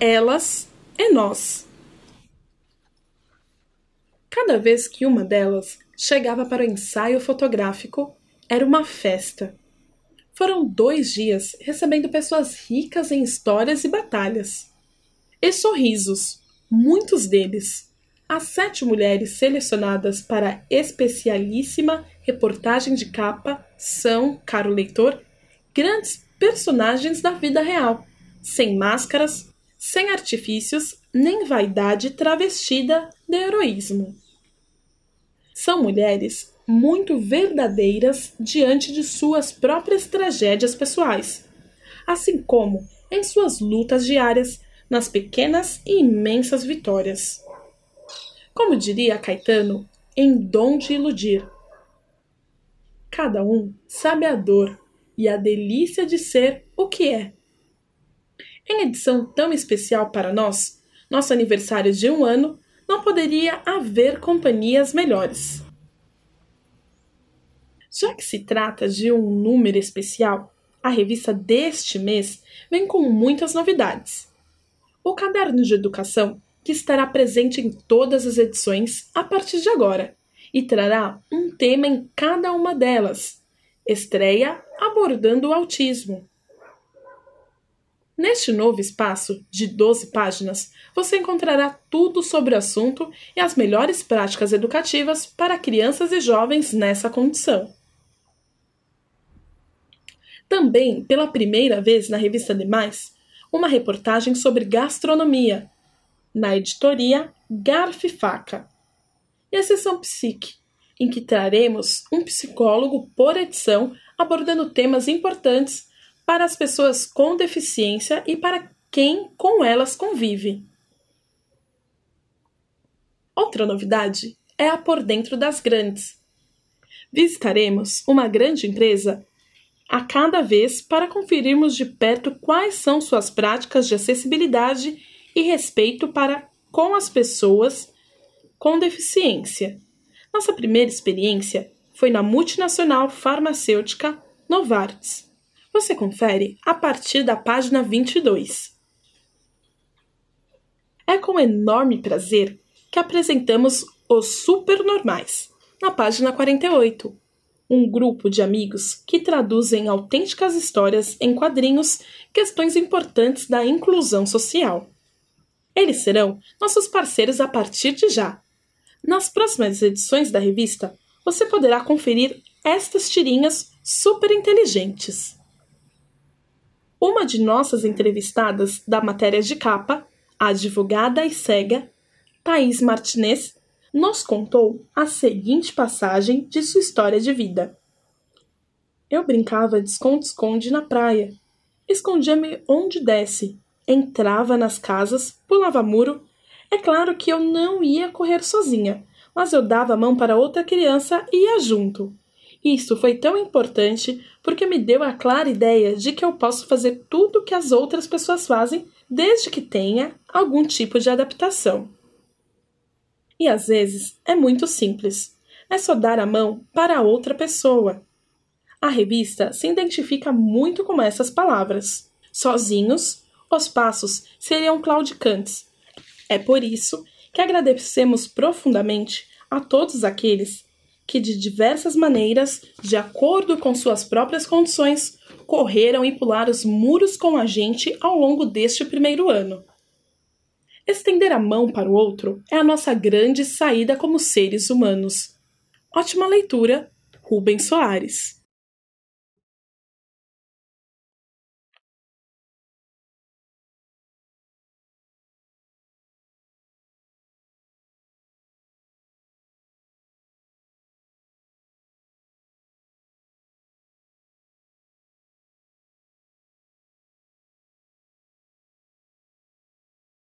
elas e nós. Cada vez que uma delas chegava para o ensaio fotográfico, era uma festa. Foram dois dias recebendo pessoas ricas em histórias e batalhas. E sorrisos, muitos deles. As sete mulheres selecionadas para a especialíssima reportagem de capa são, caro leitor, grandes personagens da vida real, sem máscaras, sem artifícios nem vaidade travestida de heroísmo. São mulheres muito verdadeiras diante de suas próprias tragédias pessoais, assim como em suas lutas diárias, nas pequenas e imensas vitórias. Como diria Caetano, em dom de iludir. Cada um sabe a dor e a delícia de ser o que é em edição tão especial para nós, nosso aniversário de um ano, não poderia haver companhias melhores. Já que se trata de um número especial, a revista deste mês vem com muitas novidades. O caderno de educação, que estará presente em todas as edições a partir de agora, e trará um tema em cada uma delas. Estreia abordando o autismo. Neste novo espaço de 12 páginas, você encontrará tudo sobre o assunto e as melhores práticas educativas para crianças e jovens nessa condição. Também, pela primeira vez na revista Demais, uma reportagem sobre gastronomia, na editoria Garfo e Faca, e a sessão Psique, em que traremos um psicólogo por edição abordando temas importantes para as pessoas com deficiência e para quem com elas convive. Outra novidade é a Por Dentro das Grandes. Visitaremos uma grande empresa a cada vez para conferirmos de perto quais são suas práticas de acessibilidade e respeito para com as pessoas com deficiência. Nossa primeira experiência foi na multinacional farmacêutica Novartis. Você confere a partir da página 22. É com enorme prazer que apresentamos os Supernormais, na página 48, um grupo de amigos que traduzem autênticas histórias em quadrinhos questões importantes da inclusão social. Eles serão nossos parceiros a partir de já. Nas próximas edições da revista, você poderá conferir estas tirinhas super inteligentes. Uma de nossas entrevistadas da matéria de capa, a advogada e cega, Thaís Martinez, nos contou a seguinte passagem de sua história de vida. Eu brincava de esconde-esconde na praia. Escondia-me onde desce, entrava nas casas, pulava muro. É claro que eu não ia correr sozinha, mas eu dava a mão para outra criança e ia junto. Isso foi tão importante porque me deu a clara ideia de que eu posso fazer tudo o que as outras pessoas fazem, desde que tenha algum tipo de adaptação. E às vezes é muito simples. É só dar a mão para outra pessoa. A revista se identifica muito com essas palavras. Sozinhos, os passos seriam claudicantes. É por isso que agradecemos profundamente a todos aqueles que, de diversas maneiras, de acordo com suas próprias condições, correram e pularam os muros com a gente ao longo deste primeiro ano. Estender a mão para o outro é a nossa grande saída como seres humanos. Ótima leitura, Rubens Soares.